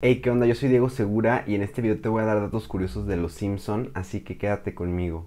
Hey, ¿qué onda? Yo soy Diego Segura y en este video te voy a dar datos curiosos de Los Simpson, así que quédate conmigo.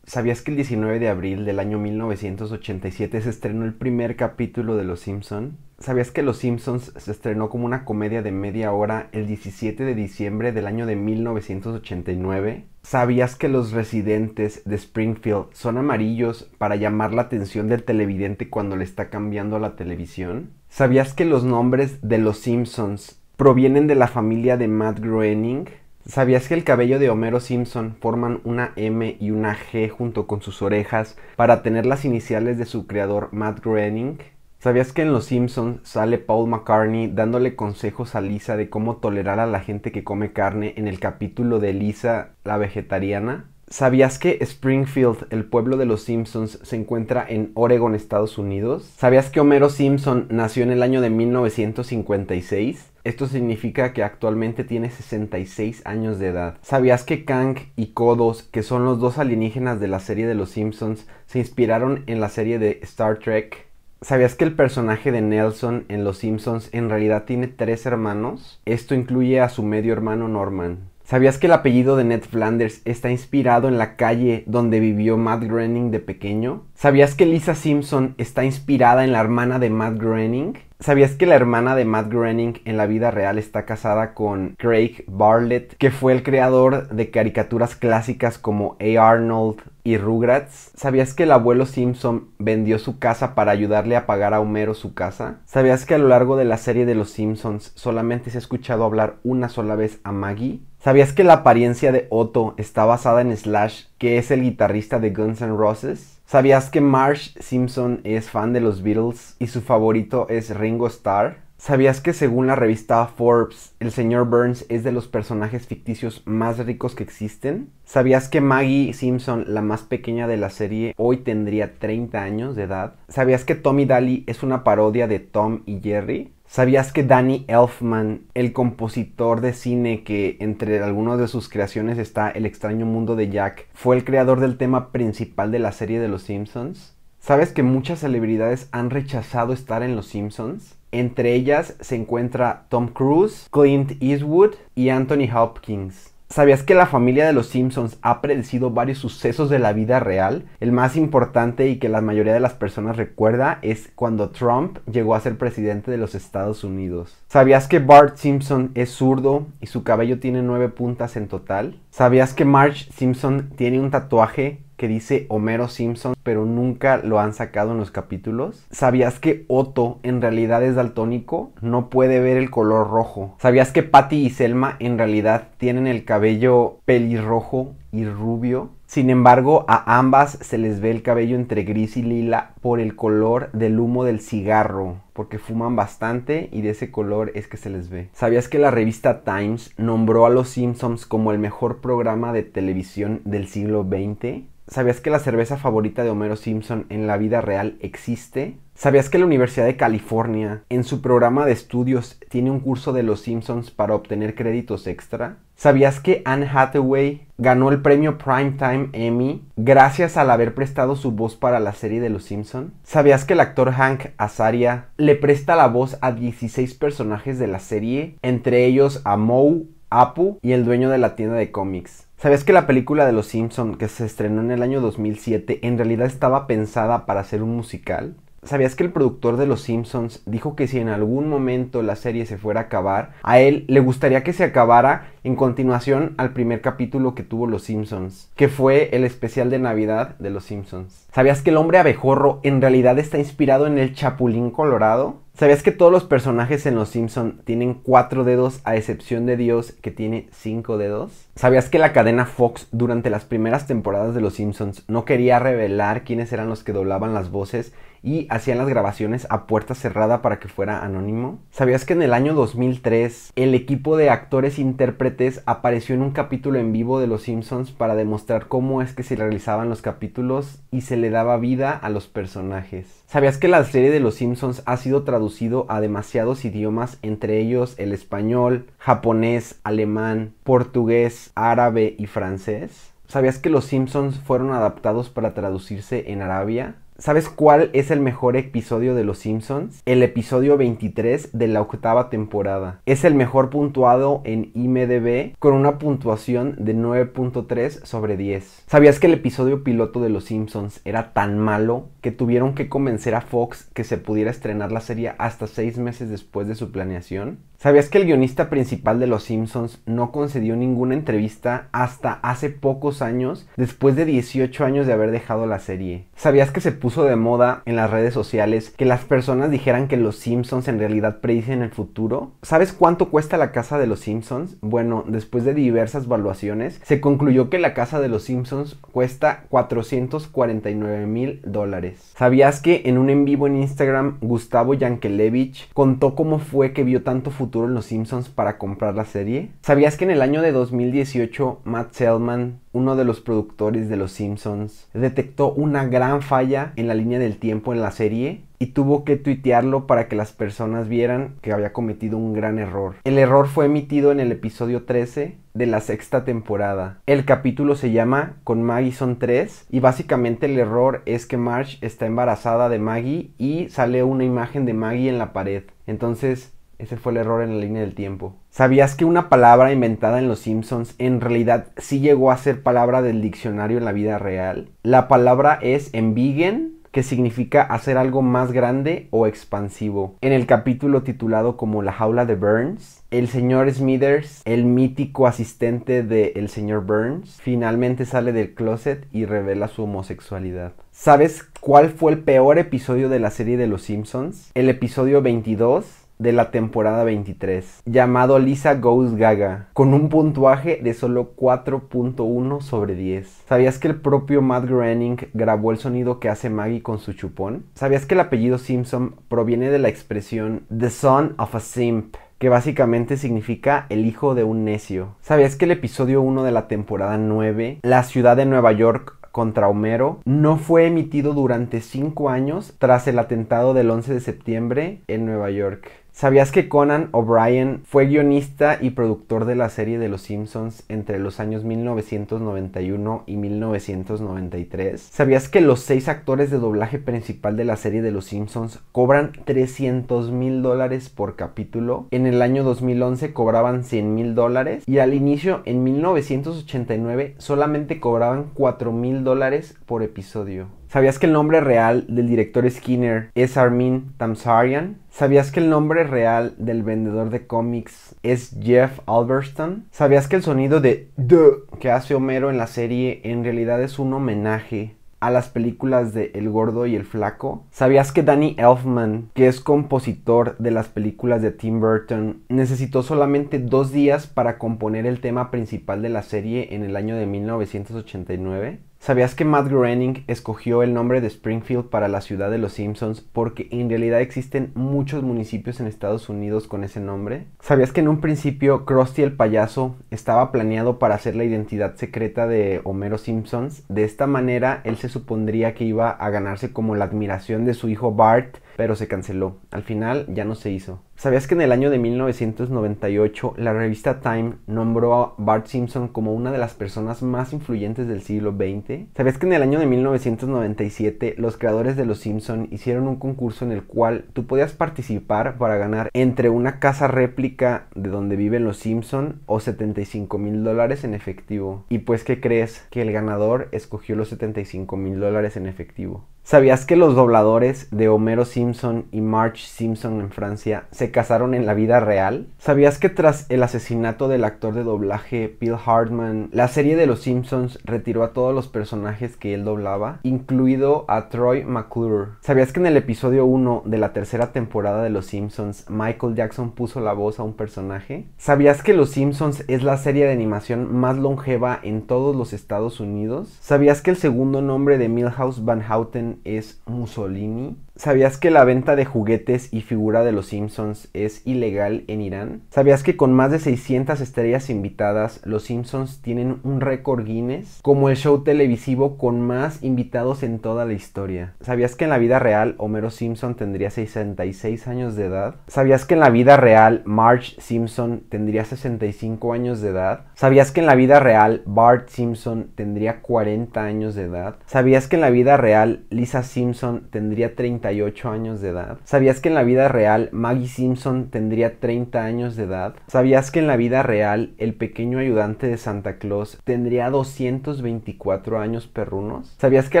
¿Sabías que el 19 de abril del año 1987 se estrenó el primer capítulo de Los Simpson? ¿Sabías que Los Simpsons se estrenó como una comedia de media hora el 17 de diciembre del año de 1989? ¿Sabías que los residentes de Springfield son amarillos para llamar la atención del televidente cuando le está cambiando la televisión? ¿Sabías que los nombres de los Simpsons provienen de la familia de Matt Groening? ¿Sabías que el cabello de Homero Simpson forman una M y una G junto con sus orejas para tener las iniciales de su creador Matt Groening? ¿Sabías que en Los Simpsons sale Paul McCartney dándole consejos a Lisa de cómo tolerar a la gente que come carne en el capítulo de Lisa la vegetariana? ¿Sabías que Springfield, el pueblo de los Simpsons, se encuentra en Oregon, Estados Unidos? ¿Sabías que Homero Simpson nació en el año de 1956? Esto significa que actualmente tiene 66 años de edad. ¿Sabías que Kang y Kodos, que son los dos alienígenas de la serie de los Simpsons, se inspiraron en la serie de Star Trek? ¿Sabías que el personaje de Nelson en Los Simpsons en realidad tiene tres hermanos? Esto incluye a su medio hermano Norman. ¿Sabías que el apellido de Ned Flanders está inspirado en la calle donde vivió Matt Groening de pequeño? ¿Sabías que Lisa Simpson está inspirada en la hermana de Matt Groening? ¿Sabías que la hermana de Matt Groening en la vida real está casada con Craig Bartlett, que fue el creador de caricaturas clásicas como A. Arnold y Rugrats? ¿Sabías que el abuelo Simpson vendió su casa para ayudarle a pagar a Homero su casa? ¿Sabías que a lo largo de la serie de los Simpsons solamente se ha escuchado hablar una sola vez a Maggie? ¿Sabías que la apariencia de Otto está basada en Slash, que es el guitarrista de Guns N' Roses? ¿Sabías que Marsh Simpson es fan de los Beatles y su favorito es Ringo Starr? ¿Sabías que según la revista Forbes, el señor Burns es de los personajes ficticios más ricos que existen? ¿Sabías que Maggie Simpson, la más pequeña de la serie, hoy tendría 30 años de edad? ¿Sabías que Tommy Daly es una parodia de Tom y Jerry? ¿Sabías que Danny Elfman, el compositor de cine que entre algunas de sus creaciones está El extraño mundo de Jack, fue el creador del tema principal de la serie de Los Simpsons? ¿Sabes que muchas celebridades han rechazado estar en Los Simpsons? Entre ellas se encuentra Tom Cruise, Clint Eastwood y Anthony Hopkins. ¿Sabías que la familia de los Simpsons ha predecido varios sucesos de la vida real? El más importante y que la mayoría de las personas recuerda es cuando Trump llegó a ser presidente de los Estados Unidos. ¿Sabías que Bart Simpson es zurdo y su cabello tiene nueve puntas en total? ¿Sabías que Marge Simpson tiene un tatuaje que dice Homero Simpson, pero nunca lo han sacado en los capítulos. ¿Sabías que Otto en realidad es daltónico? No puede ver el color rojo. ¿Sabías que Patty y Selma en realidad tienen el cabello pelirrojo y rubio? Sin embargo, a ambas se les ve el cabello entre gris y lila por el color del humo del cigarro, porque fuman bastante y de ese color es que se les ve. ¿Sabías que la revista Times nombró a Los Simpsons como el mejor programa de televisión del siglo XX? ¿Sabías que la cerveza favorita de Homero Simpson en la vida real existe? ¿Sabías que la Universidad de California en su programa de estudios tiene un curso de Los Simpsons para obtener créditos extra? ¿Sabías que Anne Hathaway ganó el premio Primetime Emmy gracias al haber prestado su voz para la serie de Los Simpsons? ¿Sabías que el actor Hank Azaria le presta la voz a 16 personajes de la serie, entre ellos a Moe, Apu y el dueño de la tienda de cómics. ¿Sabes que la película de Los Simpson que se estrenó en el año 2007 en realidad estaba pensada para ser un musical? ¿Sabías que el productor de Los Simpsons dijo que si en algún momento la serie se fuera a acabar, a él le gustaría que se acabara en continuación al primer capítulo que tuvo Los Simpsons, que fue el especial de Navidad de Los Simpsons? ¿Sabías que el hombre abejorro en realidad está inspirado en el Chapulín Colorado? ¿Sabías que todos los personajes en Los Simpson tienen cuatro dedos a excepción de Dios que tiene cinco dedos? ¿Sabías que la cadena Fox durante las primeras temporadas de Los Simpsons no quería revelar quiénes eran los que doblaban las voces y hacían las grabaciones a puerta cerrada para que fuera anónimo. ¿Sabías que en el año 2003 el equipo de actores e intérpretes apareció en un capítulo en vivo de Los Simpsons para demostrar cómo es que se realizaban los capítulos y se le daba vida a los personajes? ¿Sabías que la serie de Los Simpsons ha sido traducido a demasiados idiomas, entre ellos el español, japonés, alemán, portugués, árabe y francés? ¿Sabías que Los Simpsons fueron adaptados para traducirse en Arabia? ¿Sabes cuál es el mejor episodio de Los Simpsons? El episodio 23 de la octava temporada. Es el mejor puntuado en IMDB con una puntuación de 9.3 sobre 10. ¿Sabías que el episodio piloto de Los Simpsons era tan malo que tuvieron que convencer a Fox que se pudiera estrenar la serie hasta 6 meses después de su planeación? ¿Sabías que el guionista principal de Los Simpsons no concedió ninguna entrevista hasta hace pocos años después de 18 años de haber dejado la serie? ¿Sabías que se puso de moda en las redes sociales que las personas dijeran que los Simpsons en realidad predicen el futuro. ¿Sabes cuánto cuesta la casa de los Simpsons? Bueno, después de diversas valuaciones, se concluyó que la casa de los Simpsons cuesta 449 mil dólares. ¿Sabías que en un en vivo en Instagram, Gustavo Yankelevich contó cómo fue que vio tanto futuro en los Simpsons para comprar la serie? ¿Sabías que en el año de 2018, Matt Selman uno de los productores de Los Simpsons, detectó una gran falla en la línea del tiempo en la serie y tuvo que tuitearlo para que las personas vieran que había cometido un gran error. El error fue emitido en el episodio 13 de la sexta temporada. El capítulo se llama Con Maggie son tres y básicamente el error es que Marge está embarazada de Maggie y sale una imagen de Maggie en la pared. Entonces ese fue el error en la línea del tiempo. ¿Sabías que una palabra inventada en Los Simpsons en realidad sí llegó a ser palabra del diccionario en la vida real? La palabra es embiggen, que significa hacer algo más grande o expansivo. En el capítulo titulado como La jaula de Burns, el señor Smithers, el mítico asistente del el señor Burns, finalmente sale del closet y revela su homosexualidad. ¿Sabes cuál fue el peor episodio de la serie de Los Simpsons? El episodio 22 de la temporada 23, llamado Lisa Goes Gaga, con un puntuaje de solo 4.1 sobre 10. ¿Sabías que el propio Matt Groening grabó el sonido que hace Maggie con su chupón? ¿Sabías que el apellido Simpson proviene de la expresión The Son of a Simp? que básicamente significa el hijo de un necio. ¿Sabías que el episodio 1 de la temporada 9, la ciudad de Nueva York contra Homero no fue emitido durante 5 años tras el atentado del 11 de septiembre en Nueva York. ¿Sabías que Conan O'Brien fue guionista y productor de la serie de Los Simpsons entre los años 1991 y 1993? ¿Sabías que los seis actores de doblaje principal de la serie de Los Simpsons cobran 300 mil dólares por capítulo? En el año 2011 cobraban 100 mil dólares y al inicio en 1989 solamente cobraban 4 mil dólares por episodio. ¿Sabías que el nombre real del director Skinner es Armin Tamsarian? ¿Sabías que el nombre real del vendedor de cómics es Jeff Alberston? ¿Sabías que el sonido de The que hace Homero en la serie en realidad es un homenaje a las películas de El Gordo y el Flaco? ¿Sabías que Danny Elfman, que es compositor de las películas de Tim Burton, necesitó solamente dos días para componer el tema principal de la serie en el año de 1989? ¿Sabías que Matt Groening escogió el nombre de Springfield para la ciudad de los Simpsons porque en realidad existen muchos municipios en Estados Unidos con ese nombre? ¿Sabías que en un principio Krusty el payaso estaba planeado para ser la identidad secreta de Homero Simpsons? De esta manera él se supondría que iba a ganarse como la admiración de su hijo Bart, pero se canceló. Al final ya no se hizo. ¿Sabías que en el año de 1998 la revista Time nombró a Bart Simpson como una de las personas más influyentes del siglo XX? ¿Sabías que en el año de 1997 los creadores de Los Simpson hicieron un concurso en el cual tú podías participar para ganar entre una casa réplica de donde viven Los Simpson o 75 mil dólares en efectivo? Y pues, ¿qué crees? Que el ganador escogió los 75 mil dólares en efectivo. ¿Sabías que los dobladores de Homero Simpson y Marge Simpson en Francia se casaron en la vida real? ¿Sabías que tras el asesinato del actor de doblaje Bill Hartman, la serie de Los Simpsons retiró a todos los personajes que él doblaba, incluido a Troy McClure? ¿Sabías que en el episodio 1 de la tercera temporada de Los Simpsons, Michael Jackson puso la voz a un personaje? ¿Sabías que Los Simpsons es la serie de animación más longeva en todos los Estados Unidos? ¿Sabías que el segundo nombre de Milhouse Van Houten es Mussolini ¿Sabías que la venta de juguetes y figura de los Simpsons es ilegal en Irán? ¿Sabías que con más de 600 estrellas invitadas, los Simpsons tienen un récord Guinness como el show televisivo con más invitados en toda la historia? ¿Sabías que en la vida real Homero Simpson tendría 66 años de edad? ¿Sabías que en la vida real Marge Simpson tendría 65 años de edad? ¿Sabías que en la vida real Bart Simpson tendría 40 años de edad? ¿Sabías que en la vida real Lisa Simpson tendría 30 años de edad? ¿Sabías que en la vida real Maggie Simpson tendría 30 años de edad? ¿Sabías que en la vida real el pequeño ayudante de Santa Claus tendría 224 años perrunos? ¿Sabías que a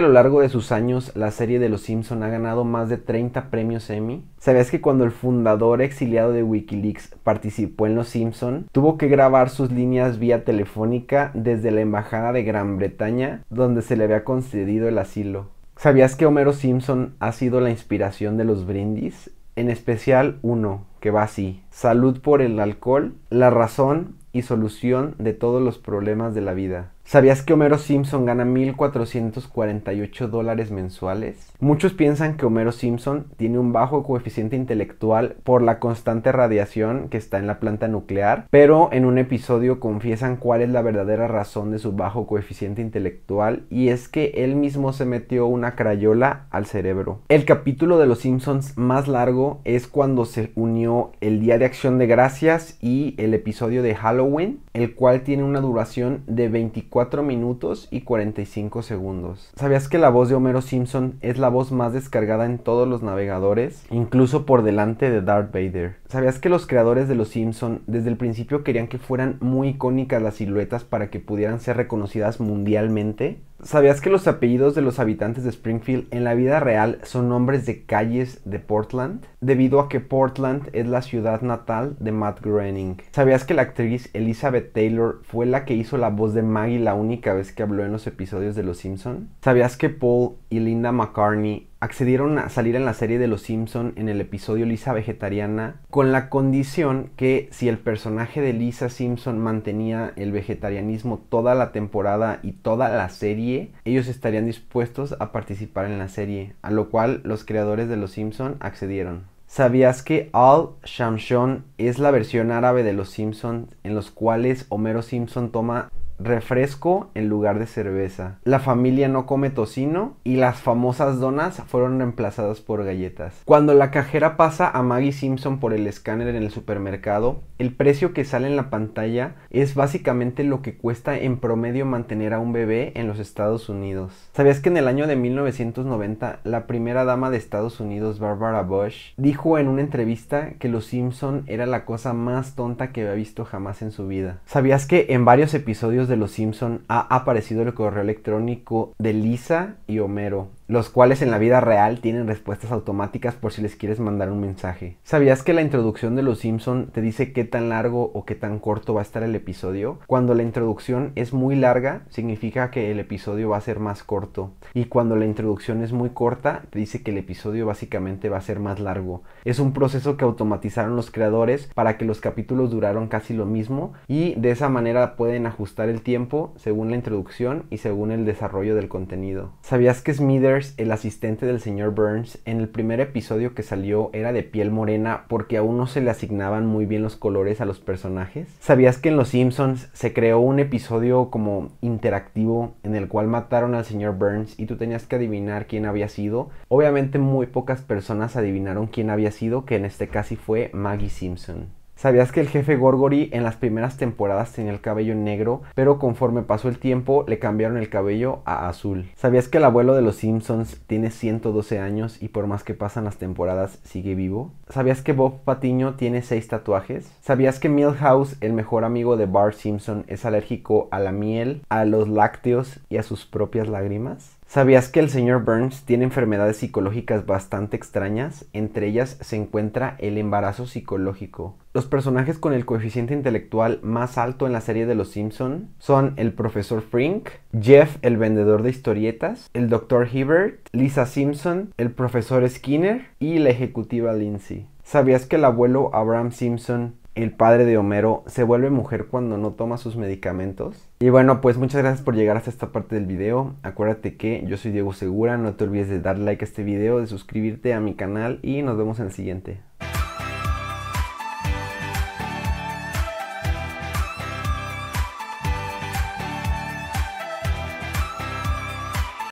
lo largo de sus años la serie de Los Simpson ha ganado más de 30 premios Emmy? ¿Sabías que cuando el fundador exiliado de Wikileaks participó en Los Simpson, tuvo que grabar sus líneas vía telefónica desde la embajada de Gran Bretaña, donde se le había concedido el asilo? ¿Sabías que Homero Simpson ha sido la inspiración de los brindis? En especial uno, que va así. Salud por el alcohol, la razón y solución de todos los problemas de la vida. ¿Sabías que Homero Simpson gana 1.448 dólares mensuales? Muchos piensan que Homero Simpson tiene un bajo coeficiente intelectual por la constante radiación que está en la planta nuclear, pero en un episodio confiesan cuál es la verdadera razón de su bajo coeficiente intelectual y es que él mismo se metió una crayola al cerebro. El capítulo de Los Simpsons más largo es cuando se unió el Día de Acción de Gracias y el episodio de Halloween, el cual tiene una duración de 24 4 minutos y 45 segundos. ¿Sabías que la voz de Homero Simpson es la voz más descargada en todos los navegadores, incluso por delante de Darth Vader? ¿Sabías que los creadores de Los Simpson desde el principio querían que fueran muy icónicas las siluetas para que pudieran ser reconocidas mundialmente? ¿Sabías que los apellidos de los habitantes de Springfield en la vida real son nombres de calles de Portland? Debido a que Portland es la ciudad natal de Matt Groening. ¿Sabías que la actriz Elizabeth Taylor fue la que hizo la voz de Maggie la única vez que habló en los episodios de Los Simpson? ¿Sabías que Paul y Linda McCartney accedieron a salir en la serie de Los Simpson en el episodio Lisa vegetariana con la condición que si el personaje de Lisa Simpson mantenía el vegetarianismo toda la temporada y toda la serie, ellos estarían dispuestos a participar en la serie, a lo cual los creadores de Los Simpson accedieron. ¿Sabías que Al Shamshon es la versión árabe de Los Simpson en los cuales Homero Simpson toma refresco en lugar de cerveza. La familia no come tocino y las famosas donas fueron reemplazadas por galletas. Cuando la cajera pasa a Maggie Simpson por el escáner en el supermercado, el precio que sale en la pantalla es básicamente lo que cuesta en promedio mantener a un bebé en los Estados Unidos. ¿Sabías que en el año de 1990 la primera dama de Estados Unidos, Barbara Bush, dijo en una entrevista que los Simpson era la cosa más tonta que había visto jamás en su vida? ¿Sabías que en varios episodios de Los Simpson ha aparecido el correo electrónico de Lisa y Homero los cuales en la vida real tienen respuestas automáticas por si les quieres mandar un mensaje. ¿Sabías que la introducción de Los Simpson te dice qué tan largo o qué tan corto va a estar el episodio? Cuando la introducción es muy larga, significa que el episodio va a ser más corto. Y cuando la introducción es muy corta, te dice que el episodio básicamente va a ser más largo. Es un proceso que automatizaron los creadores para que los capítulos duraron casi lo mismo y de esa manera pueden ajustar el tiempo según la introducción y según el desarrollo del contenido. ¿Sabías que Smither el asistente del señor Burns, en el primer episodio que salió era de piel morena porque aún no se le asignaban muy bien los colores a los personajes? ¿Sabías que en Los Simpsons se creó un episodio como interactivo en el cual mataron al señor Burns y tú tenías que adivinar quién había sido? Obviamente muy pocas personas adivinaron quién había sido, que en este caso fue Maggie Simpson. ¿Sabías que el jefe Gorgory en las primeras temporadas tenía el cabello negro, pero conforme pasó el tiempo le cambiaron el cabello a azul? ¿Sabías que el abuelo de los Simpsons tiene 112 años y por más que pasan las temporadas sigue vivo? ¿Sabías que Bob Patiño tiene 6 tatuajes? ¿Sabías que Milhouse, el mejor amigo de Bart Simpson, es alérgico a la miel, a los lácteos y a sus propias lágrimas? ¿Sabías que el señor Burns tiene enfermedades psicológicas bastante extrañas? Entre ellas se encuentra el embarazo psicológico. Los personajes con el coeficiente intelectual más alto en la serie de Los Simpson son el profesor Frink, Jeff el vendedor de historietas, el doctor Hibbert, Lisa Simpson, el profesor Skinner y la ejecutiva Lindsay. ¿Sabías que el abuelo Abraham Simpson el padre de Homero se vuelve mujer cuando no toma sus medicamentos. Y bueno, pues muchas gracias por llegar hasta esta parte del video. Acuérdate que yo soy Diego Segura, no te olvides de dar like a este video, de suscribirte a mi canal y nos vemos en el siguiente.